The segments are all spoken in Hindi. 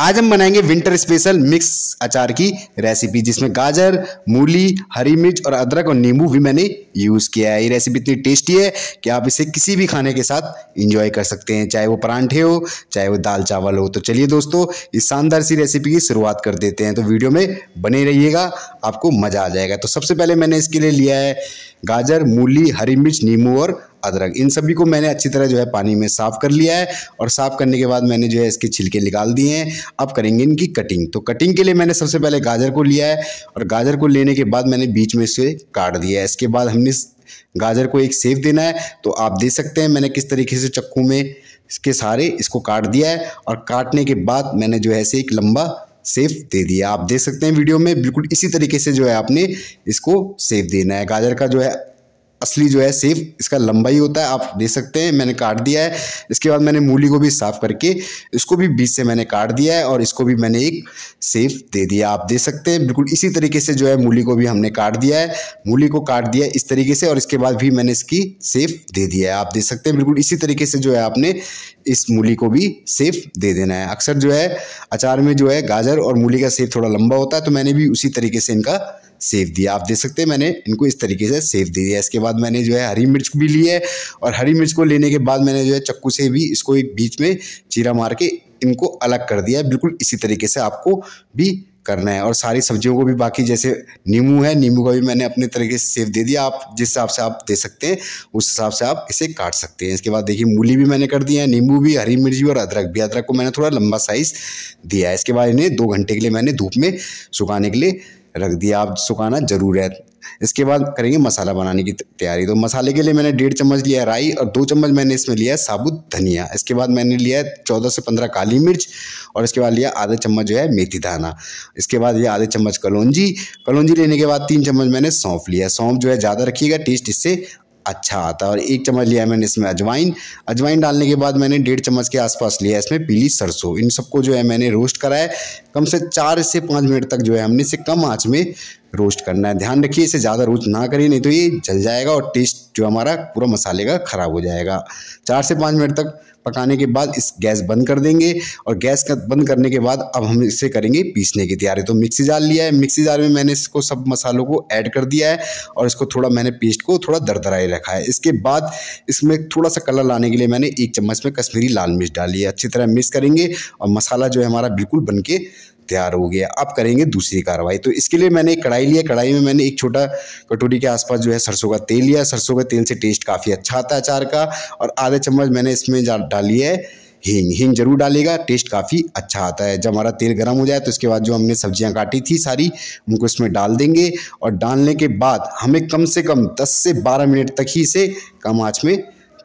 आज हम बनाएंगे विंटर स्पेशल मिक्स अचार की रेसिपी जिसमें गाजर मूली हरी मिर्च और अदरक और नींबू भी मैंने यूज़ किया है ये रेसिपी इतनी टेस्टी है कि आप इसे किसी भी खाने के साथ इंजॉय कर सकते हैं चाहे वो परांठे हो चाहे वो दाल चावल हो तो चलिए दोस्तों इस शानदार सी रेसिपी की शुरुआत कर देते हैं तो वीडियो में बने रहिएगा आपको मज़ा आ जाएगा तो सबसे पहले मैंने इसके लिए लिया है गाजर मूली हरी मिर्च नींबू और अदरक इन सभी को मैंने अच्छी तरह जो है पानी में साफ़ कर लिया है और साफ़ करने के बाद मैंने जो है इसके छिलके निकाल दिए हैं अब करेंगे इनकी कटिंग तो कटिंग के लिए मैंने सबसे पहले गाजर को लिया है और गाजर को लेने के बाद मैंने बीच में इसे काट दिया है इसके बाद हमने गाजर को एक सेव देना है तो आप दे सकते हैं मैंने किस तरीके से चक्कू में इसके सारे इसको काट दिया है और काटने के बाद मैंने जो है इसे एक लंबा सेफ दे दिया आप देख सकते हैं वीडियो में बिल्कुल इसी तरीके से जो है आपने इसको सेफ देना है गाजर का जो है असली जो है सेफ इसका लंबाई होता है आप दे सकते हैं मैंने काट दिया है इसके बाद मैंने मूली को भी साफ़ करके इसको भी बीच से मैंने काट दिया है और इसको भी मैंने एक सेफ दे दिया आप दे सकते हैं बिल्कुल इसी तरीके से जो है मूली को भी हमने काट दिया है मूली को काट दिया इस तरीके से और इसके बाद भी मैंने इसकी सेफ दे दिया है आप दे सकते हैं बिल्कुल इसी तरीके से जो है आपने इस मूली को भी सेफ दे देना है अक्सर जो है अचार में जो है गाजर और मूली का सेफ थोड़ा लंबा होता है तो मैंने भी उसी तरीके से इनका सेव दिया आप देख सकते हैं मैंने इनको इस तरीके से सेव दे दिया इसके बाद मैंने जो है हरी मिर्च भी ली है और हरी मिर्च को लेने के बाद मैंने जो है चक्कू से भी इसको एक बीच में चीरा मार के इनको अलग कर दिया बिल्कुल इसी तरीके से आपको भी करना है और सारी सब्जियों को भी बाकी जैसे नींबू है नींबू का भी मैंने अपने तरीके से सेव दे दिया आप जिस हिसाब से आप दे सकते हैं उस हिसाब से आप इसे काट सकते हैं इसके बाद देखिए मूली भी मैंने कर दी है नींबू भी हरी मिर्च भी और अदरक भी अदरक को मैंने थोड़ा लंबा साइज़ दिया है इसके बाद इन्हें दो घंटे के लिए मैंने धूप में सुखाने के लिए रख दिया आप सुखाना ज़रूर है इसके बाद करेंगे मसाला बनाने की तैयारी तो मसाले के लिए मैंने डेढ़ चम्मच लिया है राई और दो चम्मच मैंने इसमें लिया है साबुत धनिया इसके बाद मैंने लिया है चौदह से पंद्रह काली मिर्च और इसके बाद लिया आधा चम्मच जो है मेथी दाना इसके बाद लिया आधा चम्मच कलौजी कलौजी लेने के बाद तीन चम्मच मैंने सौंफ लिया सौंफ जो है ज़्यादा रखिएगा टेस्ट इससे अच्छा आता है और एक चम्मच लिया मैंने इसमें अजवाइन अजवाइन डालने के बाद मैंने डेढ़ चम्मच के आसपास लिया इसमें पीली सरसों इन सबको जो है मैंने रोस्ट कराया कम से चार से पाँच मिनट तक जो है हमने इसे कम आँच में रोस्ट करना है ध्यान रखिए इसे ज़्यादा रोस्ट ना करिए नहीं तो ये जल जाएगा और टेस्ट जो हमारा पूरा मसाले का ख़राब हो जाएगा चार से पाँच मिनट तक पकाने के बाद इस गैस बंद कर देंगे और गैस का बंद करने के बाद अब हम इसे करेंगे पीसने की तैयारी तो मिक्सी जार लिया है मिक्सी जार में मैंने इसको सब मसालों को ऐड कर दिया है और इसको थोड़ा मैंने पेस्ट को थोड़ा दरदराई रखा है इसके बाद इसमें थोड़ा सा कलर लाने के लिए मैंने एक चम्मच में कश्मीरी लाल मिर्च डाली है अच्छी तरह मिक्स करेंगे और मसाला जो है हमारा बिल्कुल बन के तैयार हो गया अब करेंगे दूसरी कार्रवाई तो इसके लिए मैंने एक कढ़ाई लिया कढ़ाई में मैंने एक छोटा कटोरी के आसपास जो है सरसों का तेल लिया सरसों के तेल से टेस्ट काफ़ी अच्छा आता है अचार का और आधे चम्मच मैंने इसमें डाली है हींग हींग जरूर डालेगा टेस्ट काफ़ी अच्छा आता है जब हमारा तेल गर्म हो जाए तो इसके बाद जो हमने सब्जियां काटी थी सारी उनको इसमें डाल देंगे और डालने के बाद हमें कम से कम 10 से 12 मिनट तक ही इसे कम आँच में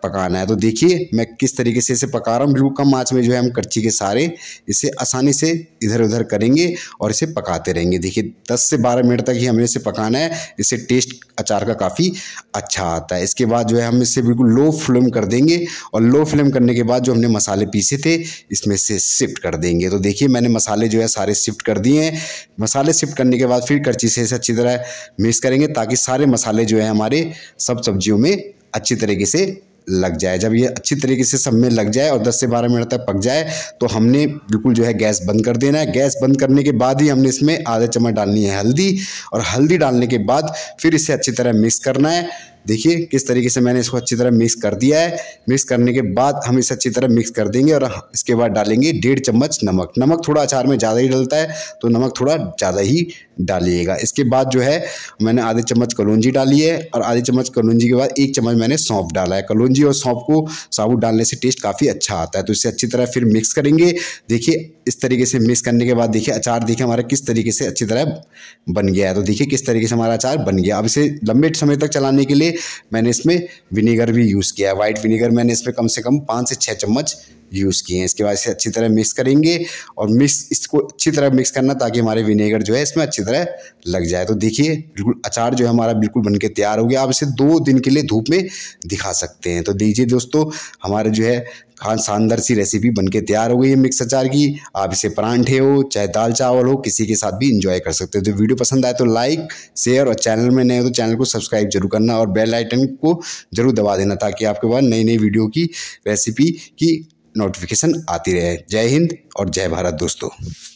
पकाना है तो देखिए मैं किस तरीके से इसे पका रहा हूँ बिल्कुल कम आँच में जो है हम कच्ची के सारे इसे आसानी से इधर उधर करेंगे और इसे पकाते रहेंगे देखिए 10 से 12 मिनट तक ही हमें इसे पकाना है इससे टेस्ट अचार का काफ़ी अच्छा आता है इसके बाद जो है हम इसे बिल्कुल लो फ्लेम कर देंगे और लो फ्लेम करने के बाद जो हमने मसाले पीसे थे इसमें से शिफ्ट कर देंगे तो देखिए मैंने मसाले जो है सारे शिफ्ट कर दिए हैं मसाले शिफ्ट करने के बाद फिर कर्ची से इसे अच्छी तरह मिक्स करेंगे ताकि सारे मसाले जो है हमारे सब सब्जियों में अच्छी तरीके से लग जाए जब ये अच्छी तरीके से सब में लग जाए और 10 से 12 मिनट तक पक जाए तो हमने बिल्कुल जो है गैस बंद कर देना है गैस बंद करने के बाद ही हमने इसमें आधा चम्मच डालनी है हल्दी और हल्दी डालने के बाद फिर इसे अच्छी तरह मिक्स करना है देखिए किस तरीके से मैंने इसको अच्छी तरह मिक्स कर दिया है मिक्स करने के बाद हम इसे अच्छी तरह मिक्स कर देंगे और इसके बाद डालेंगे डेढ़ चम्मच नमक नमक थोड़ा अचार में ज़्यादा ही डलता है तो नमक थोड़ा ज़्यादा ही डालिएगा इसके बाद जो है मैंने आधे चम्मच कलौजी डाली है और आधे चम्मच कलौजी के बाद एक चम्मच मैंने सौंफ डाला है कलौजी और सौंफ को साबुत डालने से टेस्ट काफ़ी अच्छा आता है तो इसे अच्छी तरह फिर मिक्स करेंगे देखिए इस तरीके से मिक्स करने के बाद देखिए अचार देखिए हमारा किस तरीके से अच्छी तरह बन गया है तो देखिए किस तरीके से हमारा अचार बन गया अब इसे लंबे समय तक चलाने के लिए मैंने इसमें विनेगर भी यूज़ किया है वाइट विनेगर मैंने इसमें कम से कम पाँच से छः चम्मच यूज़ किए हैं इसके बाद इसे अच्छी तरह मिक्स करेंगे और मिक्स इसको अच्छी तरह मिक्स करना ताकि हमारे विनेगर जो है इसमें अच्छी तरह लग जाए तो देखिए बिल्कुल अचार जो है हमारा बिल्कुल बन के तैयार हो गया आप इसे दो दिन के लिए धूप में दिखा सकते हैं तो दीजिए दोस्तों हमारे जो है खान शानदार सी रेसिपी बनके तैयार हो गई है मिक्स अचार की आप इसे परांठे हो चाहे दाल चावल हो किसी के साथ भी इंजॉय कर सकते हो तो वीडियो पसंद आए तो लाइक शेयर और चैनल में नए हो तो चैनल को सब्सक्राइब जरूर करना और बेल आइकन को जरूर दबा देना ताकि आपके पास नई नई वीडियो की रेसिपी की नोटिफिकेशन आती रहे जय हिंद और जय भारत दोस्तों